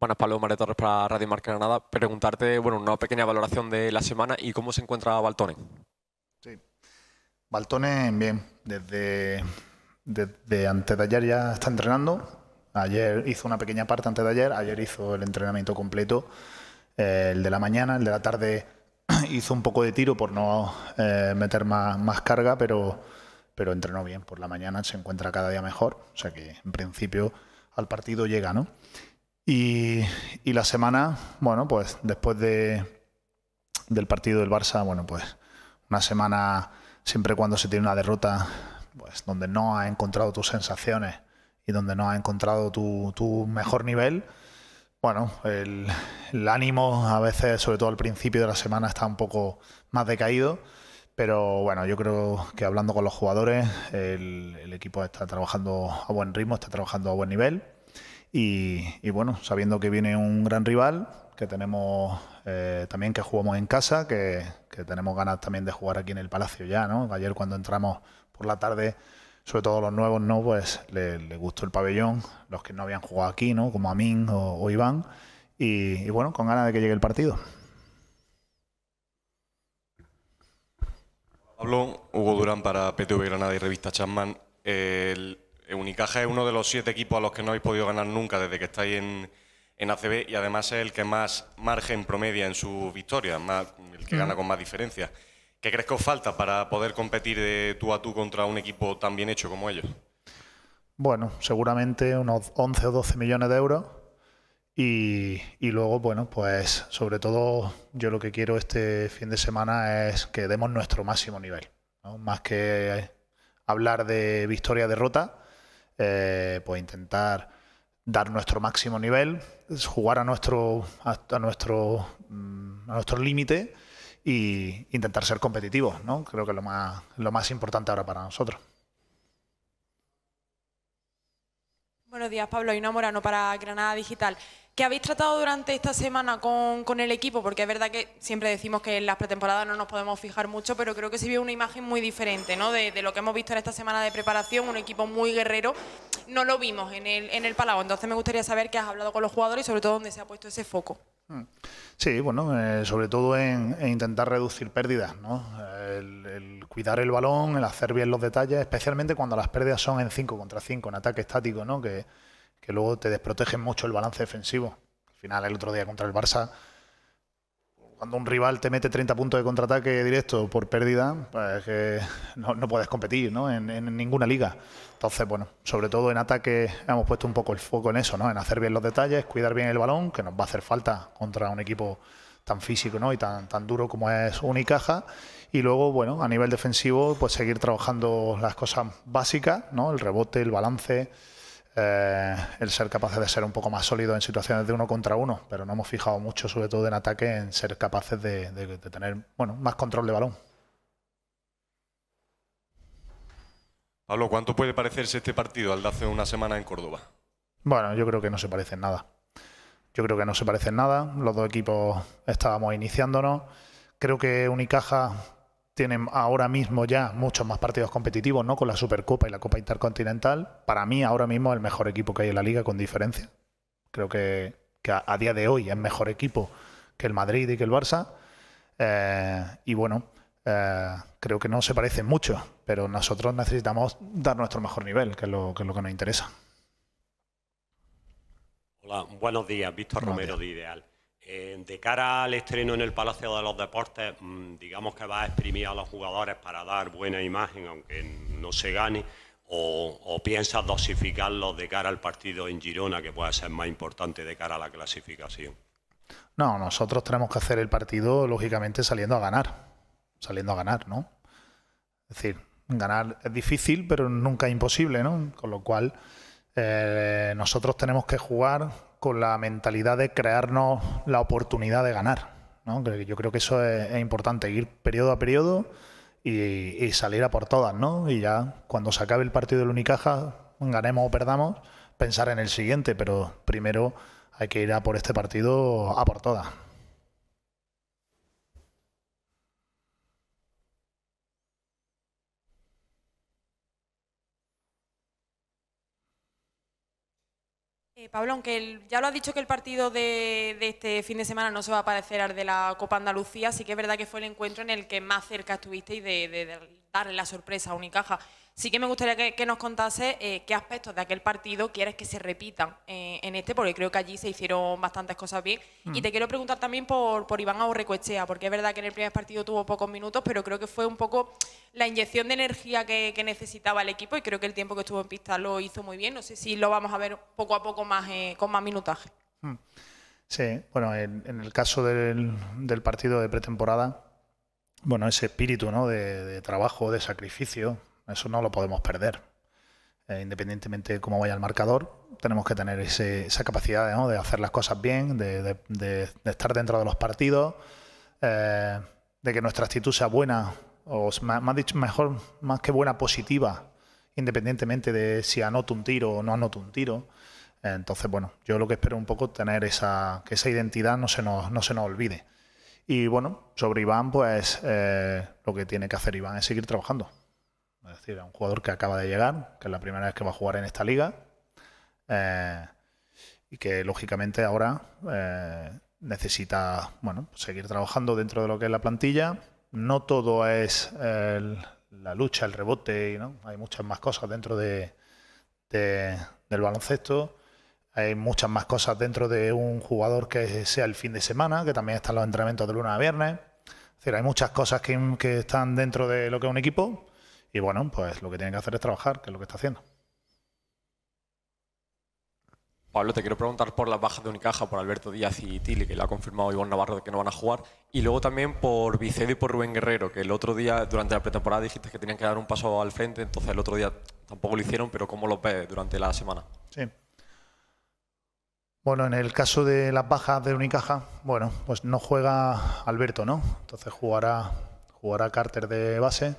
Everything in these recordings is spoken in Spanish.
Buenas, Pablo María Torres para Radio Marca Granada. Preguntarte, bueno, una pequeña valoración de la semana y cómo se encuentra Baltone. Sí, Baltone bien, desde, desde antes de ayer ya está entrenando. Ayer hizo una pequeña parte antes de ayer, ayer hizo el entrenamiento completo, eh, el de la mañana, el de la tarde hizo un poco de tiro por no eh, meter más, más carga, pero, pero entrenó bien. Por la mañana se encuentra cada día mejor, o sea que en principio al partido llega, ¿no? Y, la semana, bueno, pues después del partido del Barça, bueno, pues una semana, siempre cuando se tiene una derrota, pues donde no has encontrado tus sensaciones y donde no ha encontrado tu, mejor nivel, bueno, el, ánimo a veces, sobre todo al principio de la semana, está un poco más decaído. Pero bueno, yo creo que hablando con los jugadores, el equipo está trabajando a buen ritmo, está trabajando a buen nivel. Y, bueno, sabiendo que viene un gran rival, que tenemos eh, también que jugamos en casa, que, tenemos ganas también de jugar aquí en el Palacio ya, ¿no? Ayer cuando entramos por la tarde, sobre todo los nuevos, ¿no? Pues les le gustó el pabellón, los que no habían jugado aquí, ¿no? Como Amin o, o Iván. Y, bueno, con ganas de que llegue el partido. Pablo, Hugo Durán para PTV Granada y Revista Chapman. El Unicaja es uno de los siete equipos a los que no habéis podido ganar nunca desde que estáis en, en ACB y además es el que más margen promedia en victoria, más el que gana con más diferencia. ¿Qué crees que os falta para poder competir de eh, tú a tú contra un equipo tan bien hecho como ellos? Bueno, seguramente unos 11 o 12 millones de euros. Y, luego, bueno, pues sobre todo yo lo que quiero este fin de semana es que demos nuestro máximo nivel. Más que hablar de victoria-derrota, eh, pues intentar dar nuestro máximo nivel, jugar a nuestro, a, nuestro, mm, a nuestro límite e intentar ser competitivos, ¿no? Creo que es lo más, lo más importante ahora para nosotros. Buenos días, Pablo. y Morano para Granada Digital que habéis tratado durante esta semana con, el equipo? Porque es verdad que siempre decimos que en las pretemporadas no nos podemos fijar mucho, pero creo que se vio una imagen muy diferente ¿no? de, lo que hemos visto en esta semana de preparación, un equipo muy guerrero. No lo vimos en el, en Palau, entonces me gustaría saber qué has hablado con los jugadores y sobre todo dónde se ha puesto ese foco. Mm. Sí, bueno, eh, sobre todo en, intentar reducir pérdidas, ¿no? El, cuidar el balón, el hacer bien los detalles, especialmente cuando las pérdidas son en 5 contra 5, en ataque estático, ¿no? Que, que luego te desprotegen mucho el balance defensivo. Al final, el otro día contra el Barça, cuando un rival te mete 30 puntos de contraataque directo por pérdida, pues que no, puedes competir En, ninguna liga. Entonces, bueno, sobre todo en ataque hemos puesto un poco el foco en eso, ¿no? en hacer bien los detalles, cuidar bien el balón, que nos va a hacer falta contra un equipo tan físico ¿no? y tan, tan duro como es Unicaja. Y luego, bueno, a nivel defensivo, pues seguir trabajando las cosas básicas, ¿no? el rebote, el balance eh, el ser capaces de ser un poco más sólidos en situaciones de uno contra uno, pero no hemos fijado mucho, sobre todo en ataque, en ser capaces de, tener bueno, más control de balón. Pablo, ¿cuánto puede parecerse este partido al de hace una semana en Córdoba? Bueno, yo creo que no se parece en nada. Yo creo que no se parecen nada. Los dos equipos estábamos iniciándonos. Creo que Unicaja tienen ahora mismo ya muchos más partidos competitivos, ¿no? Con la Supercopa y la Copa Intercontinental. Para mí, ahora mismo, es el mejor equipo que hay en la liga, con diferencia. Creo que, a, día de hoy es mejor equipo que el Madrid y que el Barça. Eh, y bueno, eh, creo que no se parecen mucho, pero nosotros necesitamos dar nuestro mejor nivel, que es lo que, nos interesa. Hola, buenos días, Víctor Romero de Ideal. Eh, de cara al estreno en el Palacio de los Deportes, mm, digamos que va a exprimir a los jugadores para dar buena imagen, aunque no se gane, o, o piensas dosificarlos de cara al partido en Girona, que puede ser más importante de cara a la clasificación? No, nosotros tenemos que hacer el partido, lógicamente, saliendo a ganar. Saliendo a ganar, ¿no? Es decir, ganar es difícil, pero nunca imposible, ¿no? Con lo cual, eh, nosotros tenemos que jugar con la mentalidad de crearnos la oportunidad de ganar. ¿no? Yo creo que eso es, importante, ir periodo a periodo y, salir a por todas, Y ya cuando se acabe el partido del Unicaja, ganemos o perdamos, pensar en el siguiente, pero primero hay que ir a por este partido a por todas. Eh, Pablo, aunque ya lo has dicho que el partido de, este fin de semana no se va a parecer al de la Copa Andalucía, sí que es verdad que fue el encuentro en el que más cerca estuviste y de, de darle la sorpresa a Unicaja. Sí que me gustaría que, nos contase eh, qué aspectos de aquel partido quieres que se repitan eh, en este, porque creo que allí se hicieron bastantes cosas bien. Mm. Y te quiero preguntar también por, Iván Aurrecoechea, porque es verdad que en el primer partido tuvo pocos minutos, pero creo que fue un poco la inyección de energía que, necesitaba el equipo y creo que el tiempo que estuvo en pista lo hizo muy bien. No sé si lo vamos a ver poco a poco más eh, con más minutaje. Mm. Sí, bueno, en, el caso del, partido de pretemporada, bueno, ese espíritu ¿no? de trabajo, de sacrificio, eso no lo podemos perder. Eh, independientemente de cómo vaya el marcador, tenemos que tener esa capacidad de hacer las cosas bien, de, estar dentro de los partidos, eh, de que nuestra actitud sea buena, o más, mejor, más que buena, positiva, independientemente de si anoto un tiro o no anota un tiro. entonces, bueno, yo lo que espero un poco tener esa, que esa identidad no se nos, no se nos olvide. Y bueno, sobre Iván, pues eh, lo que tiene que hacer Iván es seguir trabajando es decir, a un jugador que acaba de llegar, que es la primera vez que va a jugar en esta liga. Eh, y que lógicamente ahora eh, necesita bueno, seguir trabajando dentro de lo que es la plantilla. No todo es la lucha, el rebote, y ¿no? hay muchas más cosas dentro de, del baloncesto. Hay muchas más cosas dentro de un jugador que sea el fin de semana, que también están los entrenamientos de lunes a viernes. Es decir, hay muchas cosas que están dentro de lo que es un equipo, y bueno, pues lo que tiene que hacer es trabajar, que es lo que está haciendo. Pablo, te quiero preguntar por las bajas de Unicaja, por Alberto Díaz y Tili, que lo ha confirmado Iván Navarro de que no van a jugar, y luego también por Vicedo y por Rubén Guerrero, que el otro día, durante la pretemporada, dijiste que tenían que dar un paso al frente, entonces el otro día tampoco lo hicieron, pero ¿cómo lo ve durante la semana? Sí. Bueno, en el caso de las bajas de Unicaja, bueno, pues no juega Alberto, ¿no? Entonces jugará, jugará Carter de base,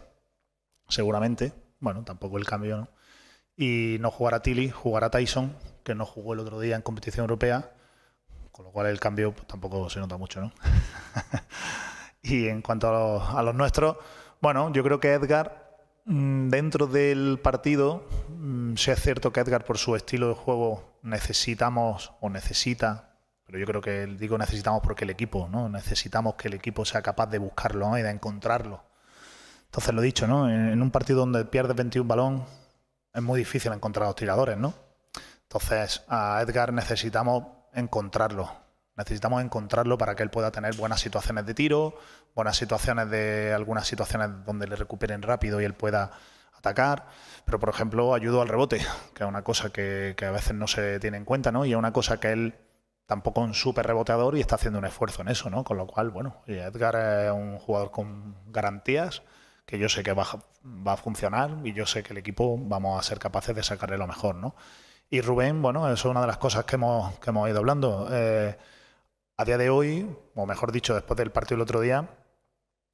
seguramente. Bueno, tampoco el cambio, ¿no? Y no jugar a Tilly, jugar a Tyson, que no jugó el otro día en competición europea, con lo cual el cambio pues, tampoco se nota mucho, ¿no? y en cuanto a los, nuestros, bueno, yo creo que Edgar, mm, dentro del partido, mm, sí es cierto que Edgar, por su estilo de juego, necesitamos o necesita, pero yo creo que digo necesitamos porque el equipo, ¿no? Necesitamos que el equipo sea capaz de buscarlo y de encontrarlo entonces, lo dicho, ¿no? En un partido donde pierdes 21 balón, es muy difícil encontrar a los tiradores, ¿no? Entonces, a Edgar necesitamos encontrarlo. Necesitamos encontrarlo para que él pueda tener buenas situaciones de tiro, buenas situaciones de algunas situaciones donde le recuperen rápido y él pueda atacar. Pero, por ejemplo, ayudo al rebote, que es una cosa que, a veces no se tiene en cuenta, ¿no? Y es una cosa que él tampoco es un súper reboteador y está haciendo un esfuerzo en eso, ¿no? Con lo cual, bueno, Edgar es un jugador con garantías que yo sé que va, a funcionar y yo sé que el equipo vamos a ser capaces de sacarle lo mejor, ¿no? Y Rubén, bueno, eso es una de las cosas que hemos, que hemos ido hablando. Eh, a día de hoy, o mejor dicho, después del partido el otro día,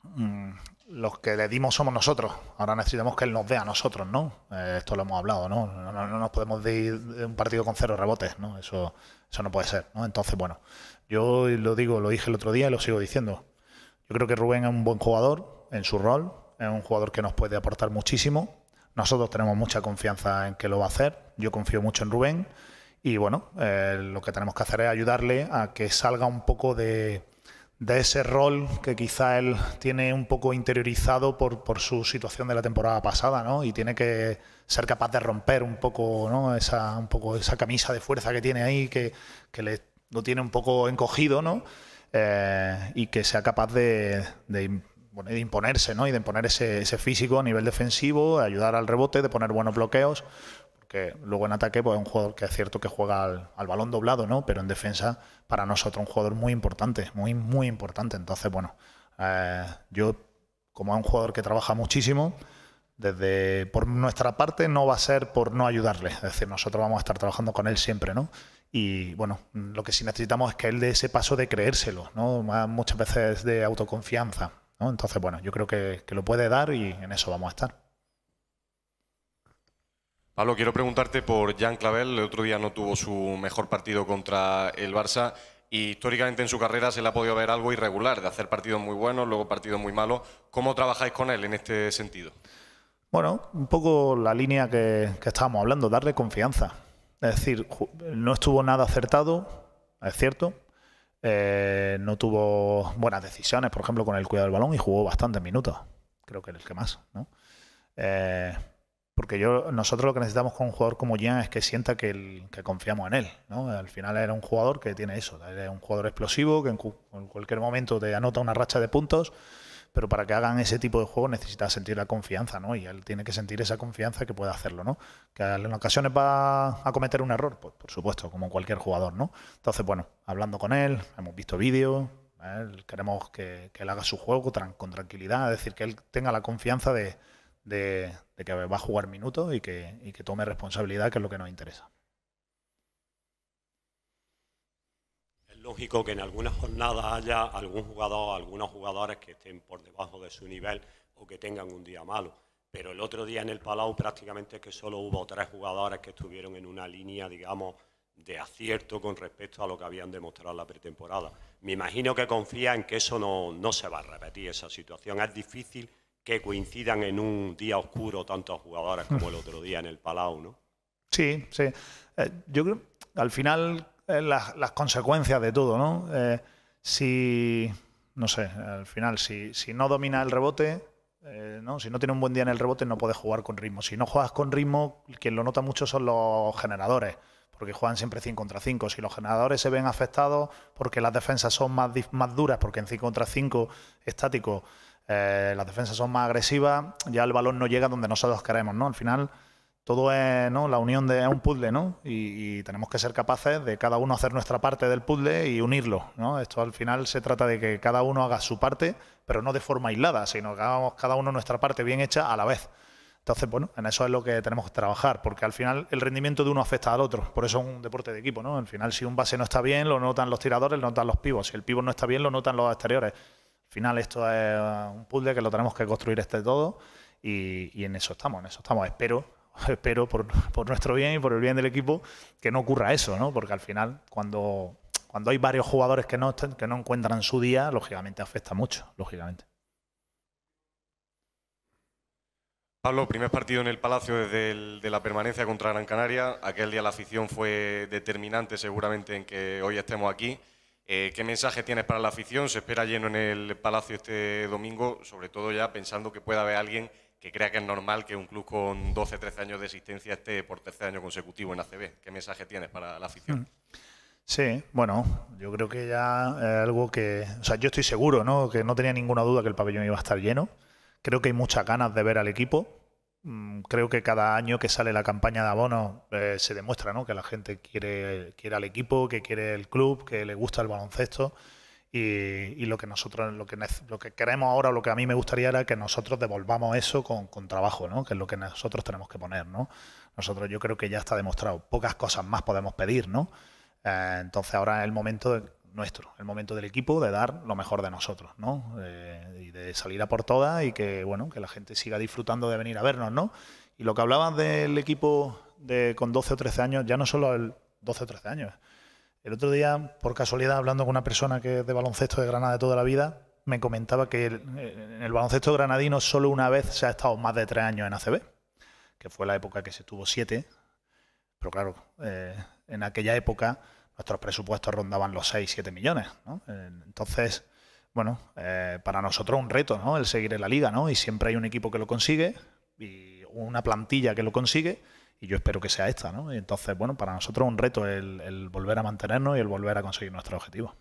mm, los que le dimos somos nosotros. Ahora necesitamos que él nos dé a nosotros, ¿no? Eh, esto lo hemos hablado, ¿no? No, nos podemos ir un partido con cero rebotes, ¿no? Eso, eso no puede ser, ¿no? Entonces, bueno, yo lo digo, lo dije el otro día y lo sigo diciendo. Yo creo que Rubén es un buen jugador en su rol, es un jugador que nos puede aportar muchísimo. Nosotros tenemos mucha confianza en que lo va a hacer. Yo confío mucho en Rubén. Y bueno, eh, lo que tenemos que hacer es ayudarle a que salga un poco de, ese rol que quizá él tiene un poco interiorizado por, su situación de la temporada pasada, ¿no? Y tiene que ser capaz de romper un poco, ¿no? Esa, un poco esa camisa de fuerza que tiene ahí, que, le, lo tiene un poco encogido, ¿no? Eh, y que sea capaz de de imponerse, ¿no? Y de imponer ese, físico a nivel defensivo, de ayudar al rebote, de poner buenos bloqueos. Porque luego en ataque pues, es un jugador que es cierto que juega al, balón doblado, ¿no? Pero en defensa, para nosotros, un jugador muy importante, muy, muy importante. Entonces, bueno, eh, yo, como es un jugador que trabaja muchísimo, desde por nuestra parte no va a ser por no ayudarle. Es decir, nosotros vamos a estar trabajando con él siempre, ¿no? Y bueno, lo que sí necesitamos es que él dé ese paso de creérselo, ¿no? Muchas veces de autoconfianza. Entonces, bueno, yo creo que, lo puede dar y en eso vamos a estar. Pablo, quiero preguntarte por Jan Clavel. El otro día no tuvo su mejor partido contra el Barça y históricamente en su carrera se le ha podido ver algo irregular, de hacer partidos muy buenos, luego partidos muy malos. ¿Cómo trabajáis con él en este sentido? Bueno, un poco la línea que, que estábamos hablando, darle confianza. Es decir, no estuvo nada acertado, es cierto, eh, no tuvo buenas decisiones, por ejemplo, con el cuidado del balón y jugó bastantes minutos. Creo que era el que más, ¿no? Eh, porque yo, nosotros lo que necesitamos con un jugador como Jean es que sienta que, confiamos en él. Al final era un jugador que tiene eso, es un jugador explosivo, que en cualquier momento te anota una racha de puntos pero para que hagan ese tipo de juego necesita sentir la confianza, ¿no? Y él tiene que sentir esa confianza que puede hacerlo, ¿no? Que en ocasiones va a cometer un error, pues, por supuesto, como cualquier jugador, ¿no? Entonces, bueno, hablando con él, hemos visto vídeos, ¿eh? queremos que, él haga su juego con tranquilidad, es decir, que él tenga la confianza de, que va a jugar minutos y que tome responsabilidad, que es lo que nos interesa. lógico que en algunas jornadas haya algún jugador, algunos jugadores que estén por debajo de su nivel o que tengan un día malo. Pero el otro día en el Palau prácticamente es que solo hubo tres jugadores que estuvieron en una línea, digamos, de acierto con respecto a lo que habían demostrado en la pretemporada. Me imagino que confía en que eso no, se va a repetir, esa situación. Es difícil que coincidan en un día oscuro tantos jugadores como el otro día en el Palau, ¿no? Sí, sí. Eh, yo creo, al final eh, las, consecuencias de todo, ¿no? Eh, si, no sé, al final, si, si no domina el rebote, eh, ¿no? si no tiene un buen día en el rebote, no puedes jugar con ritmo. Si no juegas con ritmo, quien lo nota mucho son los generadores, porque juegan siempre 5 contra 5. Si los generadores se ven afectados porque las defensas son más, más duras, porque en 5 contra 5 estático las defensas son más agresivas, ya el balón no llega donde nosotros queremos, ¿no? Al final todo es ¿no? la unión de un puzzle, ¿no? Y, tenemos que ser capaces de cada uno hacer nuestra parte del puzzle y unirlo, ¿no? Esto al final se trata de que cada uno haga su parte, pero no de forma aislada, sino que hagamos cada uno nuestra parte bien hecha a la vez. Entonces, bueno, en eso es lo que tenemos que trabajar, porque al final el rendimiento de uno afecta al otro. Por eso es un deporte de equipo, ¿no? Al final, si un base no está bien, lo notan los tiradores, lo notan los pivos. Si el pivo no está bien, lo notan los exteriores. Al final, esto es un puzzle que lo tenemos que construir este todo y, y en eso estamos, en eso estamos. Espero espero por, nuestro bien y por el bien del equipo que no ocurra eso, ¿no? Porque al final, cuando, cuando hay varios jugadores que no, que no encuentran su día, lógicamente afecta mucho, lógicamente. Pablo, primer partido en el Palacio desde de la permanencia contra Gran Canaria. Aquel día la afición fue determinante seguramente en que hoy estemos aquí. Eh, ¿Qué mensaje tienes para la afición? Se espera lleno en el Palacio este domingo, sobre todo ya pensando que pueda haber alguien que crea que es normal que un club con 12, 13 años de existencia esté por tercer año consecutivo en ACB. ¿Qué mensaje tienes para la afición? Mm. Sí, bueno, yo creo que ya es algo que, o sea, yo estoy seguro, ¿no? Que no tenía ninguna duda que el pabellón iba a estar lleno. Creo que hay muchas ganas de ver al equipo. Mm, creo que cada año que sale la campaña de abono eh, se demuestra ¿no? que la gente quiere, quiere al equipo, que quiere el club, que le gusta el baloncesto. Y, lo que nosotros, lo que, queremos ahora, lo que a mí me gustaría era que nosotros devolvamos eso con, trabajo, ¿no? Que es lo que nosotros tenemos que poner, Nosotros yo creo que ya está demostrado. Pocas cosas más podemos pedir, ¿no? Eh, entonces ahora es el momento nuestro, el momento del equipo de dar lo mejor de nosotros, ¿no? Eh, y de salir a por todas y que, bueno, que la gente siga disfrutando de venir a vernos, ¿no? Y lo que hablabas del equipo de, con 12 o 13 años, ya no solo el 12 o 13 años, el otro día, por casualidad, hablando con una persona que es de baloncesto de Granada de toda la vida, me comentaba que en el baloncesto granadino solo una vez se ha estado más de tres años en ACB, que fue la época que se tuvo siete. Pero claro, eh, en aquella época nuestros presupuestos rondaban los seis, siete millones. Entonces, bueno, eh, para nosotros un reto, ¿no? El seguir en la liga, ¿no? Y siempre hay un equipo que lo consigue y una plantilla que lo consigue y yo espero que sea esta, ¿no? Y entonces, bueno, para nosotros es un reto el, el volver a mantenernos y el volver a conseguir nuestro objetivo.